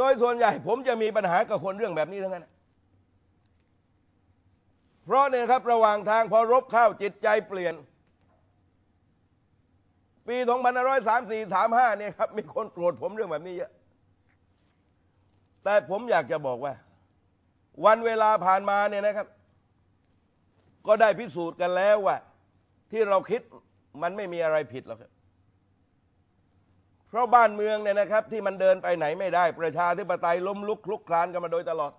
โดยส่วนใหญ่ ผมจะมีปัญหากับคนเรื่องแบบนี้ทั้งนั้น เพราะเนี่ยครับ ระหว่างทางพอรบเข้า จิตใจเปลี่ยน ปี 2534 35 เนี่ยครับมีคนโกรธผมเรื่องแบบนี้เยอะ แต่ผมอยากจะบอกว่า วันเวลาผ่านมาเนี่ยนะครับ ก็ได้พิสูจน์กันแล้วว่าที่เราคิดมันไม่มีอะไรผิดหรอกครับเพราะบ้านเมืองเนี่ยนะครับ ที่มันเดินไปไหนไม่ได้ประชาธิปไตยล้มลุกคลุกคลานกันมาโดยตลอด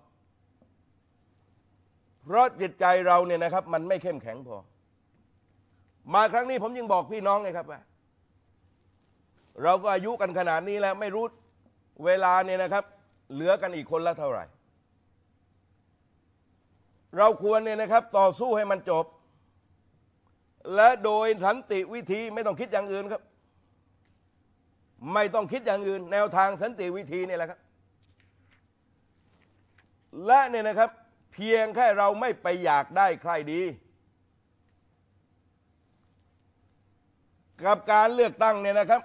เพราะจิตใจเราเนี่ยนะครับ มันไม่เข้มแข็งพอ มาครั้งนี้ผมยังบอกพี่น้องไงครับว่าเราก็อายุกันขนาดนี้แล้วไม่รู้เวลาเนี่ยนะครับ เหลือกันอีกคนละเท่าไหร่ เราควรเนี่ยนะครับ ต่อสู้ให้มันจบและโดยสันติวิธีไม่ต้องคิดอย่างอื่นครับไม่ต้องคิดอย่างอื่น แนวทางสันติวิธีนี่แหละครับ และเนี่ยนะครับเพียงแค่เราไม่ไปอยากได้ใครดี กับการเลือกตั้งเนี่ยนะครับ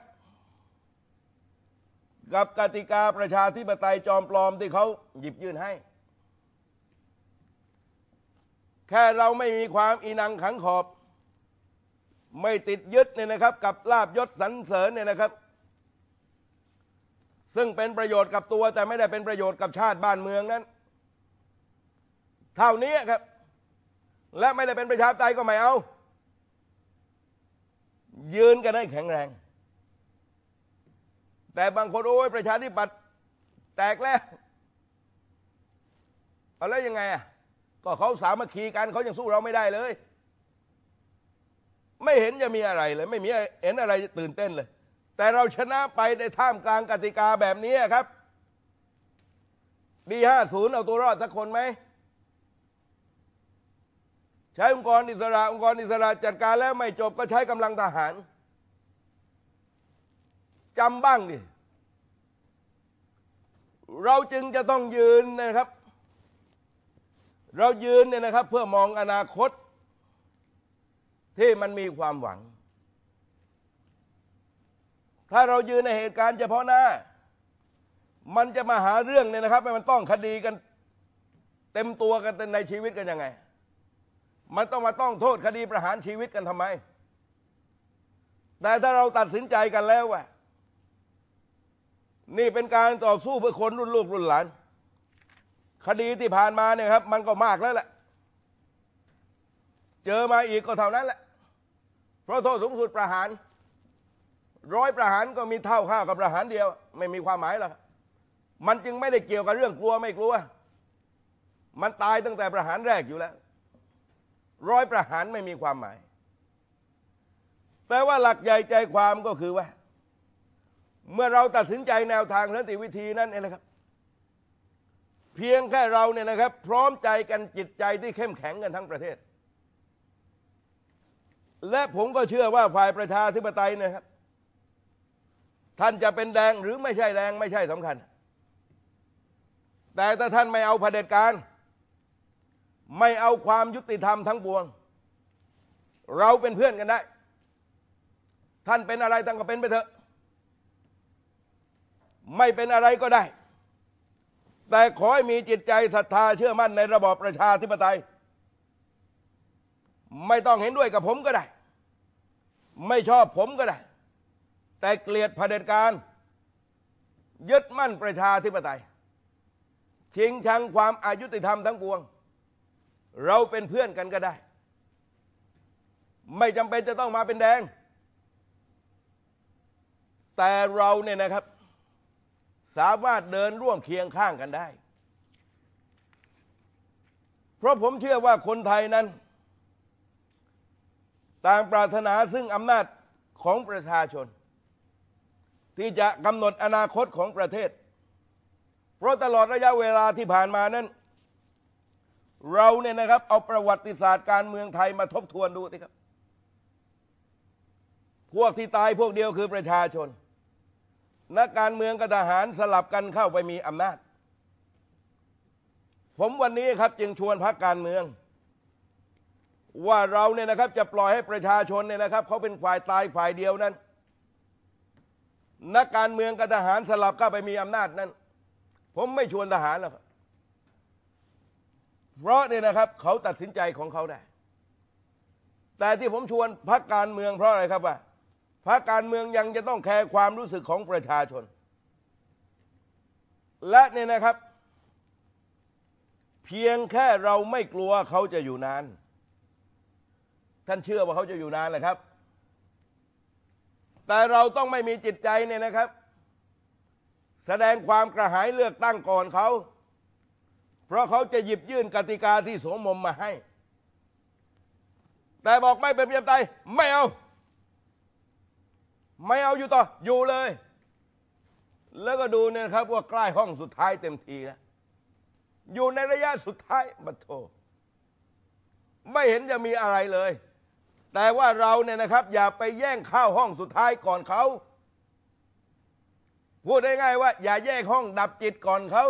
กับกติกาประชาธิปไตยจอมปลอมที่เขาหยิบยื่นให้ แค่เราไม่มีความอินังขังขอบ ไม่ติดยึดเนี่ยนะครับ กับลาบยศสรรเสริญเนี่ยนะครับซึ่งเป็นประโยชน์กับตัว แต่ไม่ได้เป็นประโยชน์กับชาติบ้านเมืองนั้น เท่านี้ครับ และไม่ได้เป็นประชาธิปไตยก็ไม่เอา ยืนกันได้แข็งแรง แต่บางคนโอ้ยประชาธิปัตย์แตกแล้วเอาแล้วยังไงอ่ะก็เขาสามัคคีกันเขายังสู้เราไม่ได้เลย ไม่เห็นจะมีอะไรเลย ไม่มีเห็นอะไรตื่นเต้นเลยแต่เราชนะไปในท่ามกลางกติกาแบบนี้ครับปี50เอาตัวรอดสักคนไหม ใช้องค์กรอิสระ องค์กร อิสระจัดการแล้วไม่จบก็ใช้กำลังทหารจำบ้างดิเราจึงจะต้องยืนนะครับ เรายืนเนี่ยนะครับ เพื่อมองอนาคต ที่มันมีความหวังถ้าเรายืนในเหตุการณ์เฉพาะหน้า มันจะมาหาเรื่องเนี่ยนะครับมันต้องคดีกัน เต็มตัวกันในชีวิตกันยังไง มันต้องมาต้องโทษคดีประหารชีวิตกันทำไม แต่ถ้าเราตัดสินใจกันแล้วว่า นี่เป็นการต่อสู้เพื่อคนรุ่นลูกรุ่นหลาน คดีที่ผ่านมาเนี่ยครับ มันก็มากแล้วแหละ เจอมาอีกก็เท่านั้นแหละ เพราะโทษสูงสุดประหารร้อยประหารก็มีเท่าข้าวกับประหารเดียว ไม่มีความหมายหรอกมันจึงไม่ได้เกี่ยวกับเรื่องกลัวไม่กลัวมันตายตั้งแต่ประหารแรกอยู่แล้ว ร้อยประหารไม่มีความหมายแต่ว่าหลักใหญ่ใจความก็คือว่า เมื่อเราตัดสินใจแนวทางสันติวิธีนั่นเองนะครับ เพียงแค่เราเนี่ยนะครับ พร้อมใจกันจิตใจที่เข้มแข็งกันทั้งประเทศ และผมก็เชื่อว่าฝ่ายประชาธิปไตยนะครับท่านจะเป็นแดงหรือไม่ใช่แดงไม่ใช่สำคัญแต่ถ้าท่านไม่เอาเผด็จการไม่เอาความยุติธรรมทั้งปวง เราเป็นเพื่อนกันได้ ท่านเป็นอะไรต่างก็เป็นไปเถอะ ไม่เป็นอะไรก็ได้ แต่ขอให้มีจิตใจศรัทธาเชื่อมั่นในระบอบประชาธิปไตย ไม่ต้องเห็นด้วยกับผมก็ได้ ไม่ชอบผมก็ได้แต่เกลียดเผด็จการ ยึดมั่นประชาธิปไตยชิงชังความอายุติธรรมทั้งปวง เราเป็นเพื่อนกันก็ได้ ไม่จำเป็นจะต้องมาเป็นแดง แต่เราเนี่ยนะครับ สามารถเดินร่วมเคียงข้างกันได้ เพราะผมเชื่อว่าคนไทยนั้น ต่างปรารถนาซึ่งอำนาจของประชาชนที่จะกำหนดอนาคตของประเทศ เพราะตลอดระยะเวลาที่ผ่านมานั้น เราเนี่ยนะครับเอาประวัติศาสตร์การเมืองไทยมาทบทวนดูสิครับ พวกที่ตายพวกเดียวคือประชาชน นักการเมืองกับทหาร สลับกันเข้าไปมีอำนาจ ผมวันนี้ครับจึงชวนพักการเมือง ว่าเราเนี่ยนะครับ จะปล่อยให้ประชาชนเนี่ยนะครับเขาเป็นฝ่ายตายฝ่ายเดียวนั้นนักการเมืองกับทหารสลับเข้าไปมีอำนาจนั้นผมไม่ชวนทหารหรอกเพราะเนี่ยนะครับ เขาตัดสินใจของเขาได้แต่ที่ผมชวนพักการเมืองเพราะอะไรครับว่าพักการเมืองยังจะต้องแคร์ความรู้สึกของประชาชน และเนี่ยนะครับ เพียงแค่เราไม่กลัวเขาจะอยู่นาน ท่านเชื่อว่าเขาจะอยู่นานเหรอครับแต่เราต้องไม่มีจิตใจเนี่ยนะครับ แสดงความกระหายเลือกตั้งก่อนเขา เพราะเขาจะหยิบยื่นกติกาที่สมมมมาให้ แต่บอกไม่เป็นเพียงใจยไม่เอา ไม่เอาอยู่ต่ออยู่เลย แล้วก็ดูเนี่ยครับว่าใกล้ห้องสุดท้ายเต็มทีแล้ว อยู่ในระยะสุดท้ายบัตโทไม่เห็นจะมีอะไรเลยแต่ว่าเราเนี่ยนะครับ อย่าไปแย่งข้าวห้องสุดท้ายก่อนเขาพูดได้ง่ายว่าอย่าแยกห้องดับจิตก่อนเขา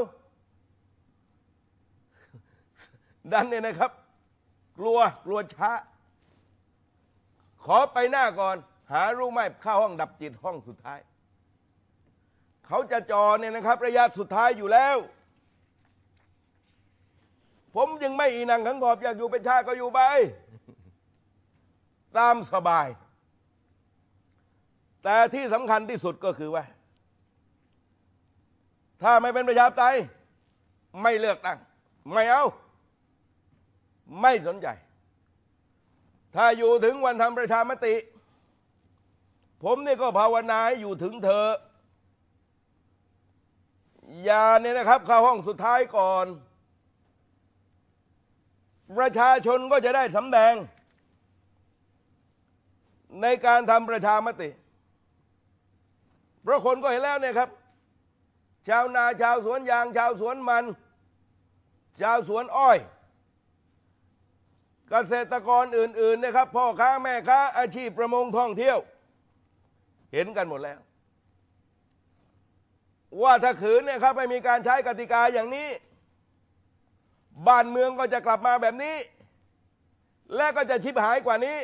ดันเนี่ยนะครับ กลัวกลัวช้าขอไปหน้าก่อน หารู้ไหมเข้าห้องดับจิตห้องสุดท้ายเขาจะจอเนี่ยนะครับระยะสุดท้ายอยู่แล้ว ผมยังไม่อีนังขังขอบอยากอยู่เป็นชาติก็อยู่ไปตามสบาย แต่ที่สำคัญที่สุดก็คือว่า ถ้าไม่เป็นประชาธิปไตยไม่เลือกตั้ง ไม่เอา ไม่สนใจ ถ้าอยู่ถึงวันทำประชามติ ผมนี่ก็ภาวนาให้อยู่ถึงเธออย่าเนี่ยนะครับเข้าห้องสุดท้ายก่อน ประชาชนก็จะได้สำแดงในการทำประชามติเพราะคนก็เห็นแล้วเนี่ยครับ ชาวนาชาวสวนยางชาวสวนมัน ชาวสวนอ้อย เกษตรกรอื่น ๆนะครับ พ่อค้า แม่ค้า อาชีพประมงท่องเที่ยว เห็นกันหมดแล้ว ว่าถ้าขืนเนี่ยครับไม่มีการใช้กติกาอย่างนี้ บ้านเมืองก็จะกลับมาแบบนี้ และก็จะชิบหายกว่านี้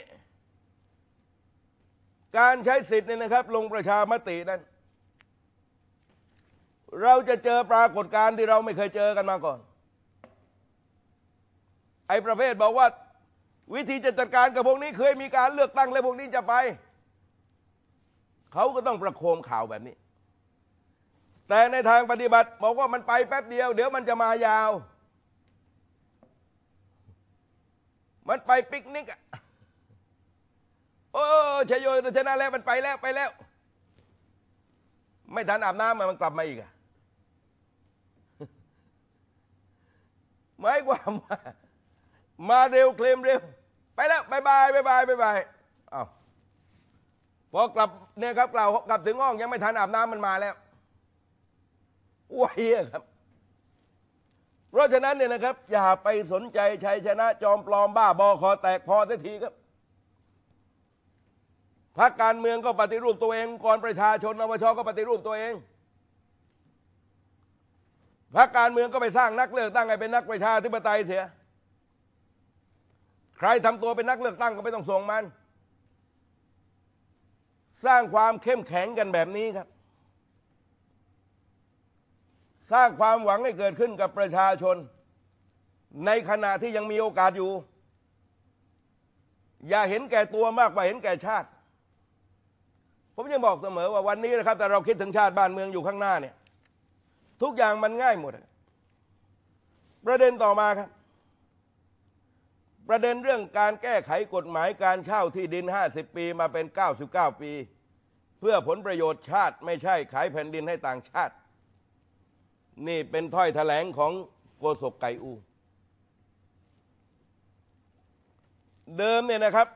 การใช้สิทธิ์เนี่ยนะครับ ลงประชามตินั้นเราจะเจอปรากฏการณ์ที่เราไม่เคยเจอกันมาก่อน ไอ้ประเภทบอกว่าวิธีจะจัดการ กับพวกนี้เคยมีการเลือกตั้งแล้วพวกนี้จะไป เขาก็ต้องประโคมข่าวแบบนี้ แต่ในทางปฏิบัติ บอกว่ามันไปแป๊บเดียว เดี๋ยวมันจะมายาว มันไปปิกนิกอะโอ้ชยโยชนะแล้วมันไปแล้วไปแล้ว ไม่ทันอาบน้ำมันกลับมาอีกอะหมายความว่ามาเร็วเคลมเร็ว ไปแล้วบายบายบายบายบายบายอ้าวพอกลับเนี่ยครับกล่าวกลับถึงห้อง ยังไม่ทันอาบน้ำมันมาแล้วอวยครับ เพราะฉะนั้นเนี่ยนะครับอย่าไปสนใจชัยชนะ จอมปลอมบ้า บอคอแตกพอสักทีครับพรรคการเมืองก็ปฏิรูปตัวเองกรประชาชนนวชก็ปฏิรูปตัวเอง พรรคการเมืองก็ไปสร้างนักเลือกตั้งให้เป็นนักประชาธิปไตยเสีย ใครทำตัวเป็นนักเลือกตั้งก็ไม่ต้องส่งมัน สร้างความเข้มแข็งกันแบบนี้ครับ สร้างความหวังให้เกิดขึ้นกับประชาชน ในขณะที่ยังมีโอกาสอยู่ อย่าเห็นแก่ตัวมากกว่าเห็นแก่ชาติผมยังบอกเสมอว่าวันนี้นะครับ แต่เราคิดถึงชาติบ้านเมืองอยู่ข้างหน้าเนี่ย ทุกอย่างมันง่ายหมด ประเด็นต่อมาครับ ประเด็นเรื่องการแก้ไขกฎหมายการเช่าที่ดิน 50 ปีมาเป็น 99 ปี เพื่อผลประโยชน์ชาติไม่ใช่ขายแผ่นดินให้ต่างชาติ นี่เป็นถ้อยแถลงของโกศกไก่อู เดิมเนี่ยนะครับ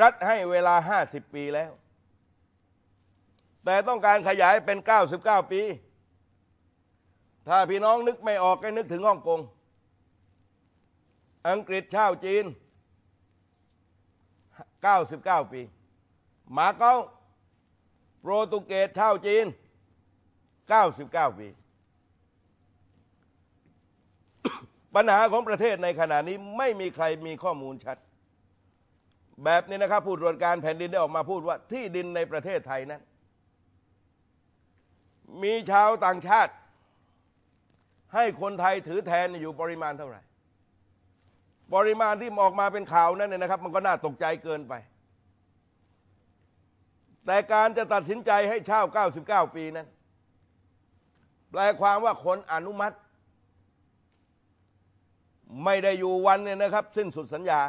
รัฐให้เวลาห้าสิบปีแล้ว แต่ต้องการขยายเป็นเก้าสิบเก้าปี ถ้าพี่น้องนึกไม่ออกก็นึกถึงฮ่องกงอังกฤษเช่าจีนเก้าสิบเก้าปีมาเก๊าโปรตุเกสเช่าจีนเก้าสิบเก้าปี ปัญหาของประเทศในขณะนี้ไม่มีใครมีข้อมูลชัดแบบนี้นะครับผู้ตรวจการแผ่นดินได้ออกมาพูดว่าที่ดินในประเทศไทยนั้นมีชาวต่างชาติ ให้คนไทยถือแทนอยู่ปริมาณเท่าไหร่ ปริมาณที่ออกมาเป็นข่าวนั้นเนี่ยนะครับ มันก็น่าตกใจเกินไป แต่การจะตัดสินใจให้เช่า 99 ปีนั้น แปลความว่าคนอนุมัติ ไม่ได้อยู่วันเนี่ยนะครับสิ้นสุดสัญญา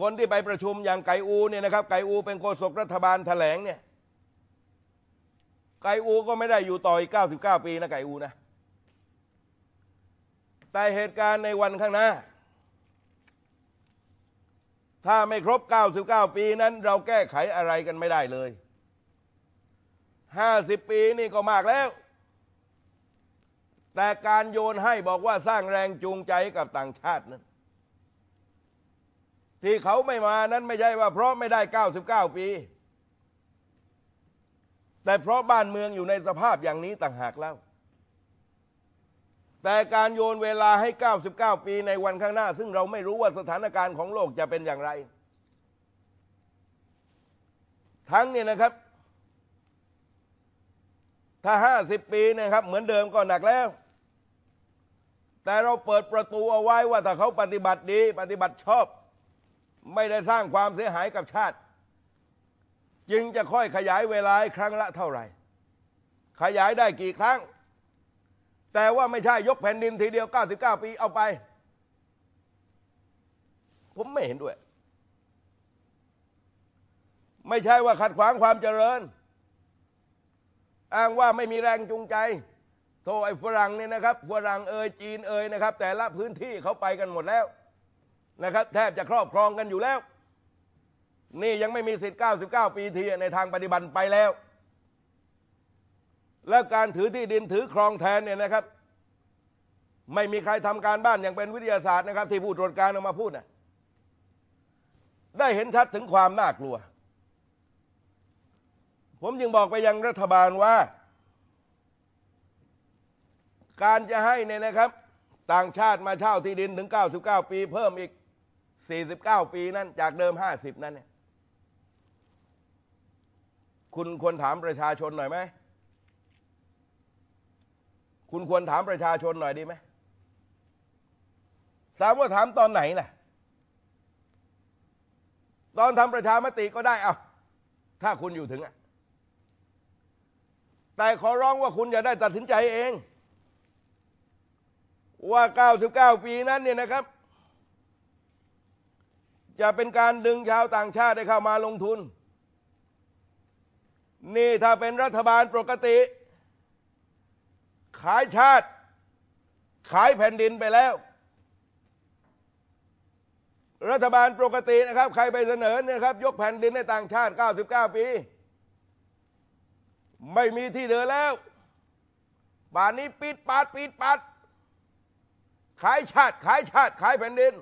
คนที่ไปประชุมอย่างไกอูเนี่ยนะครับ ไกอูเป็นโฆษกรัฐบาลแถลงเนี่ยไกอูก็ไม่ได้อยู่ต่ออีก 99 ปีนะไกอูนะ แต่เหตุการณ์ในวันข้างหน้า ถ้าไม่ครบ 99 ปีนั้น เราแก้ไขอะไรกันไม่ได้เลย 50 ปีนี่ก็มากแล้ว แต่การโยนให้บอกว่าสร้างแรงจูงใจกับต่างชาตินั้นที่เขาไม่มานั้นไม่ใช่ว่าเพราะไม่ได้ 99 ปี แต่เพราะบ้านเมืองอยู่ในสภาพอย่างนี้ต่างหากแล้ว แต่การโยนเวลาให้ 99 ปีในวันข้างหน้า ซึ่งเราไม่รู้ว่าสถานการณ์ของโลกจะเป็นอย่างไร ทั้งเนี่ยนะครับ ถ้า 50 ปีนะครับเหมือนเดิมก็หนักแล้ว แต่เราเปิดประตูเอาไว้ว่าถ้าเขาปฏิบัติดีปฏิบัติชอบไม่ได้สร้างความเสียหายกับชาติ จึงจะค่อยขยายเวลาครั้งละเท่าไหร่ ขยายได้กี่ครั้ง แต่ว่าไม่ใช่ยกแผ่นดินทีเดียว 99 ปีเอาไป ผมไม่เห็นด้วย ไม่ใช่ว่าขัดขวางความเจริญ อ้างว่าไม่มีแรงจูงใจ โทไอ้ฝรั่งเนี่ยนะครับฝรั่งเอ่ยจีนเอ่ยนะครับแต่ละพื้นที่เขาไปกันหมดแล้วนะครับแทบจะครอบครองกันอยู่แล้ว นี่ยังไม่มีสิทธิ์ 99 ปีทีในทางปฏิบัติไปแล้ว และการถือที่ดินถือครองแทนเนี่ยนะครับ ไม่มีใครทำการบ้านอย่างเป็นวิทยาศาสตร์นะครับที่ผู้ตรวจการออกมาพูดนะได้เห็นชัดถึงความน่ากลัว ผมจึงบอกไปยังรัฐบาลว่า การจะให้เนี่ยนะครับ ต่างชาติมาเช่าที่ดินถึง 99 ปีเพิ่มอีก49 ปีนั้น จากเดิม 50 นั้นเนี่ยคุณควรถามประชาชนหน่อยไหมคุณควรถามประชาชนหน่อยดีไหมถามว่าถามตอนไหนล่ะตอนทำประชามติก็ได้เอาถ้าคุณอยู่ถึงอะแต่ขอร้องว่าคุณอย่าได้ตัดสินใจเอง ว่า 99 ปีนั้นเนี่ยนะครับจะเป็นการดึงชาวต่างชาติได้เข้ามาลงทุน นี่ถ้าเป็นรัฐบาลปกติ ขายชาติ ขายแผ่นดินไปแล้ว รัฐบาลปกตินะครับใครไปเสนอเนี่ยครับยกแผ่นดินให้ต่างชาติ 99 ปี ไม่มีที่เหลือแล้วบ่านนี้ปิดปาดปิดปาดขายชาติขายชาติ ขายแผ่นดิน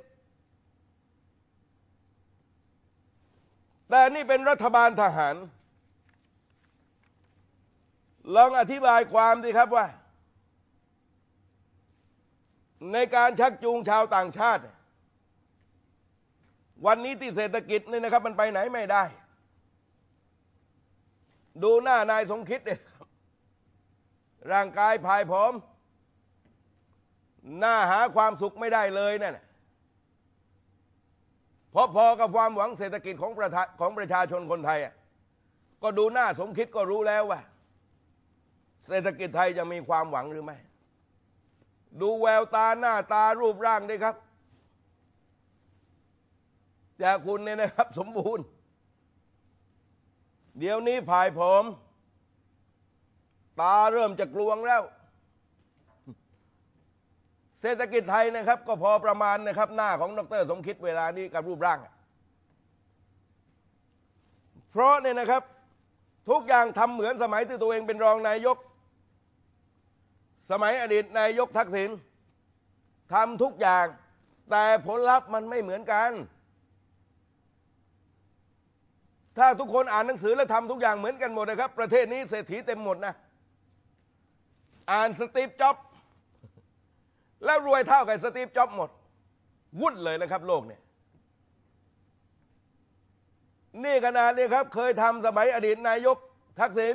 แต่นี่เป็นรัฐบาลทหาร ลองอธิบายความดีครับว่า ในการชักจูงชาวต่างชาติ วันนี้ที่เศรษฐกิจนี่นะครับ มันไปไหนไม่ได้ ดูหน้านายสมคิดเนี่ยร่างกายพายผอมหน้าหาความสุขไม่ได้เลยเนี่ยพออกับความหวังเศรษฐกิจของประชของประชาชนคนไทย ก็ดูหน้าสมคิดก็รู้แล้วว่าเศรษฐกิจไทยจะมีความหวังหรือไม่ดูแววตาหน้าตารูปร่างด้วยครับจากคุณเนี่ยนะครับสมบูรณ์ เดี๋ยวนี้ผายผม ตาเริ่มจะกลวงแล้วเศรษฐกิจไทยนะครับก็พอประมาณนะครับ หน้าของดรสมคิดเวลานี้กับรูปร่าง เพราะเนี่ยนะครับทุกอย่างทำเหมือนสมัยที่ตัวเองเป็นรองนายกสมัยอดีตนายกทักษิณทำทุกอย่างแต่ผลลัพธ์มันไม่เหมือนกัน ถ้าทุกคนอ่านหนังสือและทำทุกอย่างเหมือนกันหมดนะครับประเทศนี้เศรษฐีเต็มหมดนะอ่านสตีฟจ็อบแล้วรวยเท่ากับสตีฟจ็อบหมด วุ่นเลยนะครับโลกเนี่ยนี่ขนาดนี้ครับ เคยทำสมัยอดีตนายกทักษิณ